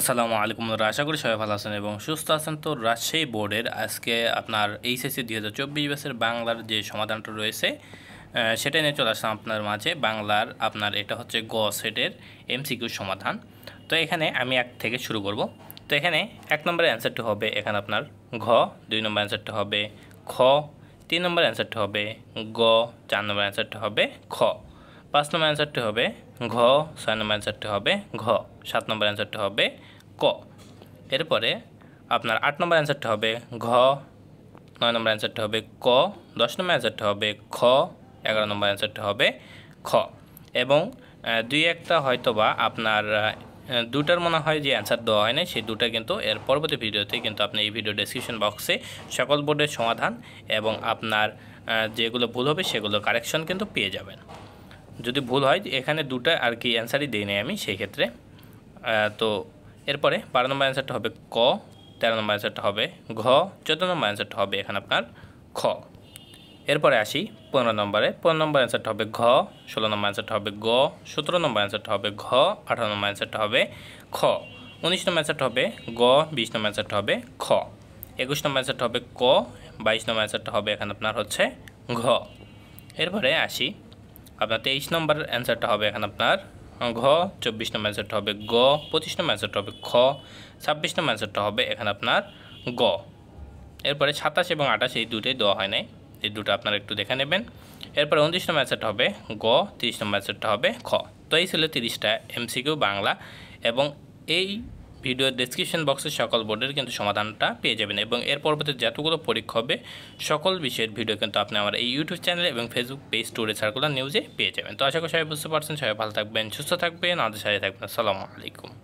আসসালামু আলাইকুম আশা করি সবাই ভালো আছেন এবং সুস্থ আছেন তো রাজশাহী বোর্ডের আজকে আপনার এইচএসসি দুই হাজার চব্বিশ বছর বাংলার যে সমাধানটা রয়েছে সেটা নিয়ে চলে আসলাম আপনার মাঝে বাংলার আপনার এটা হচ্ছে গ সেটের এমসিকিউ সমাধান তো এখানে আমি এক থেকে শুরু করব তো এখানে এক নম্বরের অ্যান্সারটি হবে এখানে আপনার ঘ দুই নম্বর অ্যান্সারটা হবে খ তিন নম্বর অ্যান্সারটা হবে গ চার নম্বর অ্যান্সারটা হবে খ পাঁচ নম্বর অ্যান্সারটি হবে ঘ ছয় নম্বর অ্যান্সারটি হবে ঘ সাত নম্বর অ্যান্সারটি হবে ক এরপরে আপনার আট নম্বর অ্যান্সারটি হবে ঘ নয় নম্বর অ্যান্সারটি হবে ক দশ নম্বর অ্যান্সারটি হবে খ এগারো নম্বর অ্যান্সারটি হবে খ এবং দুই একটা হয়তো বা আপনার দুটার মনে হয় যে অ্যান্সার দেওয়া হয় না সেই দুটা কিন্তু এর পরবর্তী ভিডিওতে কিন্তু আপনি এই ভিডিও ডিসক্রিপশন বক্সে সকল বোর্ডের সমাধান এবং আপনার যেগুলো ভুল হবে সেগুলো কারেকশন কিন্তু পেয়ে যাবেন যদি ভুল হয় এখানে দুটা আর কি অ্যান্সারই দিই নেই আমি সেই ক্ষেত্রে তো এরপরে বারো নম্বর অ্যান্সারটা হবে ক তেরো নম্বর অ্যান্সারটা হবে ঘ চোদ্দ নম্বর অ্যান্সারটা হবে এখানে আপনার খ এরপরে আসি পনেরো নম্বরে পনেরো নম্বর অ্যান্সারটা হবে ঘ ষোলো নম্বর অ্যান্সারটা হবে গ সতেরো নম্বর অ্যান্সারটা হবে ঘ আঠারো নম্বর অ্যান্সারটা হবে খ উনিশ নম্বর অ্যান্সারটা হবে গ বিশ নম্বর অ্যান্সারটা হবে খ একুশ নম্বর অ্যান্সারটা হবে ক বাইশ নম্বর অ্যান্সারটা হবে এখানে আপনার হচ্ছে ঘ এরপরে আসি আপনার তেইশ নম্বর অ্যান্সারটা হবে এখানে আপনার ঘ চব্বিশ নম্বর অ্যান্সারটা হবে গ পঁচিশ নম্বর অ্যান্সারটা হবে খ ছাব্বিশ নম্বর অ্যান্সারটা হবে এখানে আপনার গ এরপরে সাতাশ এবং আঠাশ এই দুটোই দেওয়া হয় নাই এই দুটো আপনারা একটু দেখে নেবেন এরপরে উনত্রিশ নম্বর অ্যান্সারটা হবে গ তিরিশ নম্বর অ্যান্সারটা হবে খ তো এই ছিল তিরিশটা এমসিকিউ বাংলা এবং এই ভিডিও ডেসক্রিপশন বক্সে সকল বোর্ডের কিন্তু সমাধানটা পেয়ে যাবেন এবং এর পরবর্তী যতগুলো পরীক্ষা হবে সকল বিষয়ের ভিডিও কিন্তু আপনি আমার এই ইউটিউব চ্যানেল এবং ফেসবুক পেজ টুরে সার্কুলার নিউজে পেয়ে যাবেন তো আশা করি সবাই বুঝতে পারছেন সবাই ভালো থাকবেন সুস্থ থাকবেন আমাদের সাথে থাকবেন আসসালামু আলাইকুম